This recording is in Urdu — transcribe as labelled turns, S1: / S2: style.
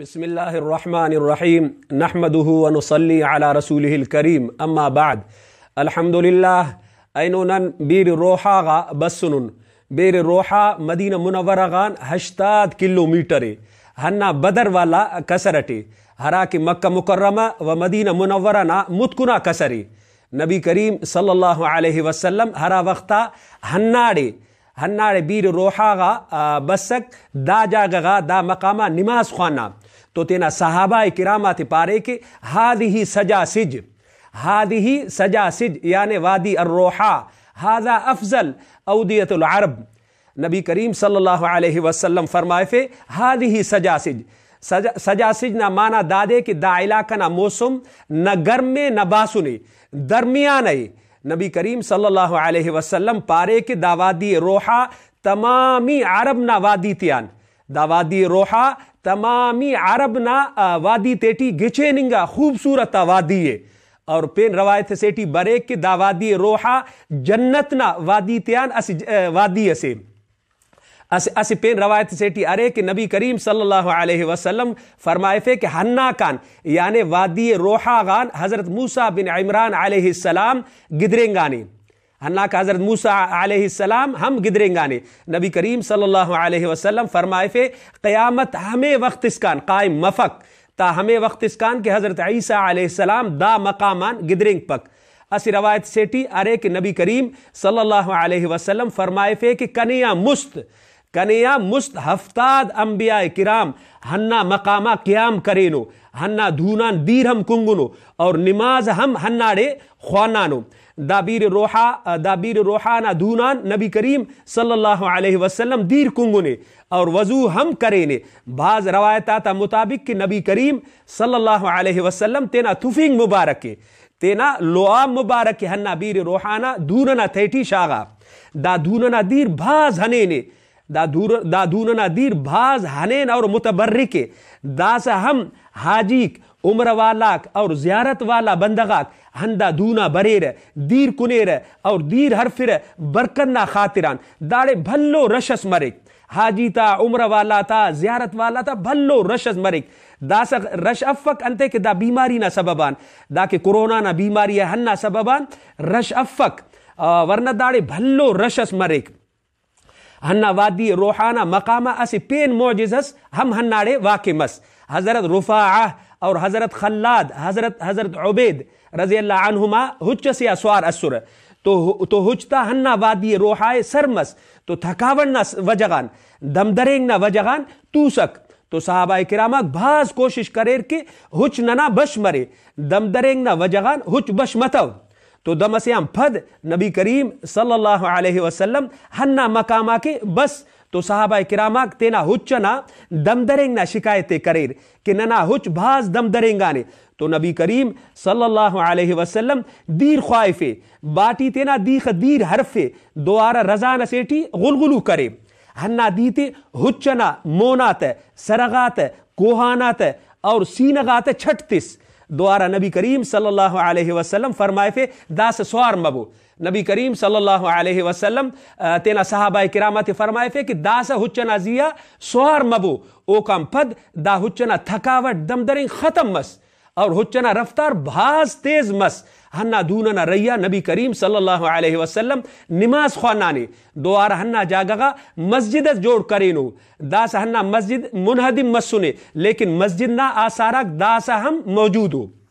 S1: بسم الله الرحمن الرحيم نحمده ونصلي على رسوله الكريم أما بعد الحمد لله أينونا بير روحا بسنن بير روحا مدينة منورة غان هشتاد كيلو ميتر هنا بدر والا كسرتي هراك مكة مكرمة ومدينة منورة نا متكنا كسري نبي كريم صلى الله عليه وسلم هرا وقتا هنادي هنادي بير روحا بسك دا جاگا دا مقامة نماز خوانا تو تینا صحابہ کرامات پارے کہ ہاد ہی سجا سج ہاد ہی سجا سج یعنی وادی الروحا ہادا افضل اودیت العرب نبی کریم صلی اللہ علیہ وسلم فے ہاد ہی سجا سج سجا سج نہ مانا دادے کہ دا علاقہ نہ موسم نہ گرم نہ باسنے درمیان نبی کریم صلی اللہ علیہ وسلم پارے کہ دا وادی روحا تمامی عرب نہ وادی تیان دا وادی روحا تمامی عرب نا وادی تیٹی گچے ننگا خوبصورت وادی، ہے اور پین روایت سیٹی برے کہ دا وادی روحا جنت نا وادی تیان اس وادی اسے پین روایت سیٹی ارے کہ نبی کریم صلی اللہ علیہ وسلم فرمائے فے کہ ہنہ کان یعنی وادی روحا غان حضرت موسیٰ بن عمران علیہ السلام گدریں گانی اللہ کا حضرت موسیٰ علیہ السلام ہم گدرنگانے نبی کریم صلی اللہ علیہ وسلم فرمائے فے قیامت ہمیں وقت اسکان قائم مفق تا ہمیں وقت اسکان کہ حضرت عیسیٰ علیہ السلام دا مقامان گدرنگ پک اس روایت سیٹی ارے کہ نبی کریم صلی اللہ علیہ وسلم فرمائے فے کہ کنیا مست کنیا مست ہفتاد انبیاء کرام ہنہ مقامہ قیام کرینو ہننا ہنہ دھونان دیر ہم کنگنو اور نماز ہم ہنناڑے خوانانو دابیر روحا دابیر روحانا روحانہ دھونان نبی کریم صلی اللہ علیہ وسلم دیر کنگنے اور وضو ہم کرینے بعض روایتاتا مطابق کہ نبی کریم صلی اللہ علیہ وسلم تینا تفنگ مبارک تینا لعام مبارک ہنہ بیر روحانہ دوننا تیٹی شاغا دا دھوننا دیر بھاز ہنینے دا دادون دیر باز ہنین اور متبرک داس ہم حاجیک عمر والاک اور زیارت والا دونا بریر دیر کنیر اور دیر حرفر فر برکنہ داڑے بھلو رشس مرک حاجی تا عمر والا تا زیارت والا تا بھلو رشس مرک دا سا رش افق کہ دا بیماری نہ سببان دا کہ کرونا نہ بیماری ہے ہننا سببان رش افق ورنہ داڑے بھلو رشس مرک ہنہ وادی، روحانہ مقامہ اسی پین معجزس ہم ہناڑے واقع مس حضرت رفاعہ اور حضرت خلاد حضرت حضرت عبید رضی اللہ عنہما ہچ سے اسوار اسر تو ہچتا ہنہ وادی روحائے سرمس تو تھکاون نہ وجغان دم درنگ نہ وجغان توسک تو سک تو صحابۂ کرامہ باس کوشش کرے کہ ہچ ننا بش مرے دم نہ وجغان ہچ بش متو تو دم کریم صلی اللہ علیہ وسلم مقامہ کے بس تو صحابہ کراما تینا دم درنگ کریر کہ ننا دم تو نبی کریم صلی اللہ علیہ وسلم دیر خواہف باٹی تینا دیخ دیر حرف رضا رضان سیٹھی غلغلو کرے ہنہ دیتے ہچنا مونات سرغات کوہانات اور سینگاتس دواره نبی کریم صلی الله علیه وسلم فرمائے فے داس سوار مبو نبی کریم صلی اللہ علیہ وسلم تینا صحابہ کرامت فرمائے فے کہ داس حچن ازیا سوار مبو او کم پد دا حچنا تھکاوٹ دمدرین ختم مس اور ہوچنا رفتار بھاس تیز مس ہنہ دوننا ریا نبی کریم صلی اللہ علیہ وسلم نماز خوانانے نے ہنہ جاگگا مسجد جوڑ کرینو داس ہنہ مسجد منہدم مسنے لیکن مسجد نہ آسارک داس ہم موجود ہو